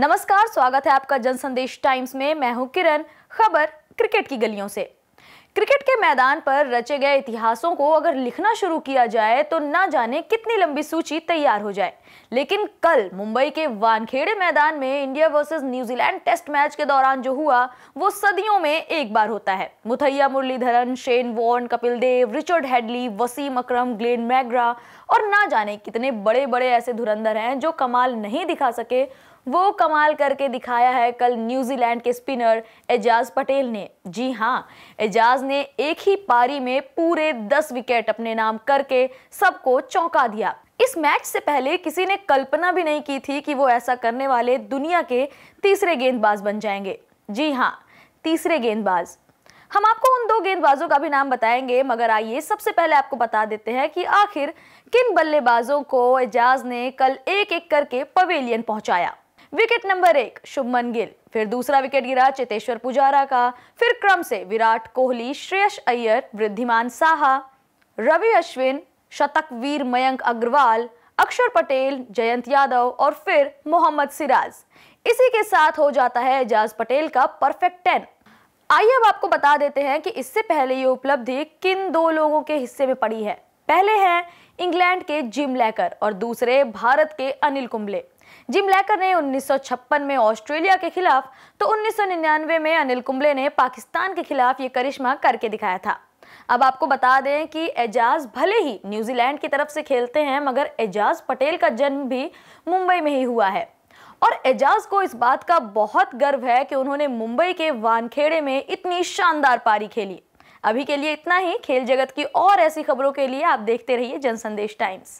नमस्कार स्वागत है आपका जन संदेश टाइम्स में मैं हूं किरण खबर क्रिकेट की गलियों से क्रिकेट के मैदान पर रचे गए इतिहासों को अगर लिखना शुरू किया जाए तो ना जाने कितनी लंबी सूची तैयार हो जाए लेकिन कल मुंबई के वानखेड़े मैदान में India versus New Zealand test match के दौरान जो हुआ वो सदियों में एक बार होता है Muttiah Muralitharan Shane Warne Kapil Dev Richard Hadlee Wasim Akram Glenn McGrath और ना जाने कितने बड़े बड़े ऐसे धुरंधर हैं जो कमाल नहीं दिखा सके वो कमाल करके दिखाया है कल न्यूजीलैंड के स्पिनर एजाज पटेल ने जी हाँ एजाज ने एक ही पारी में पूरे दस विकेट अपने नाम करके सबको चौंका दिया इस मैच से पहले किसी ने कल्पना भी नहीं की थी कि वो ऐसा करने वाले दुनिया के तीसरे गेंदबाज बन जाएंगे जी हाँ तीसरे गेंदबाज हम आपको उन दो गेंदबाजों का भी नाम बताएंगे मगर आइए सबसे पहले आपको बता देते हैं कि आखिर किन बल्लेबाजों को एजाज ने कल एक एक करके पवेलियन पहुंचाया विकेट नंबर एक शुभमन गिल फिर दूसरा विकेट गिरा चेतेश्वर पुजारा का फिर क्रम से विराट कोहली श्रेयस अय्यर वृद्धिमान साहा रवि अश्विन शतकवीर मयंक अग्रवाल अक्षर पटेल जयंत यादव और फिर मोहम्मद सिराज इसी के साथ हो जाता है एजाज पटेल का परफेक्ट टेन आइए अब आपको बता देते हैं कि इससे पहले ये उपलब्धि किन दो लोगों के हिस्से में पड़ी है पहले हैं इंग्लैंड के जिम लेकर और दूसरे भारत के अनिल कुंबले जिम लेकर ने 1956 में ऑस्ट्रेलिया के खिलाफ तो 1999 में अनिल कुंबले ने पाकिस्तान के खिलाफ ये करिश्मा करके दिखाया था अब आपको बता दें कि एजाज भले ही न्यूजीलैंड की तरफ से खेलते हैं मगर एजाज पटेल का जन्म भी मुंबई में ही हुआ है और एजाज को इस बात का बहुत गर्व है कि उन्होंने मुंबई के वानखेड़े में इतनी शानदार पारी खेली अभी के लिए इतना ही खेल जगत की और ऐसी खबरों के लिए आप देखते रहिए जनसंदेश टाइम्स